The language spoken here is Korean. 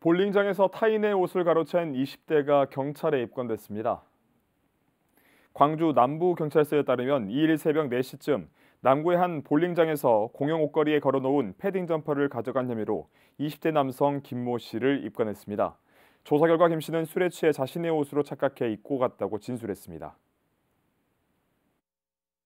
볼링장에서 타인의 옷을 가로챈 20대가 경찰에 입건됐습니다. 광주 남부경찰서에 따르면 2일 새벽 4시쯤 남구의 한 볼링장에서 공용 옷걸이에 걸어놓은 패딩 점퍼를 가져간 혐의로 20대 남성 김 모 씨를 입건했습니다. 조사 결과 김 씨는 술에 취해 자신의 옷으로 착각해 입고 갔다고 진술했습니다.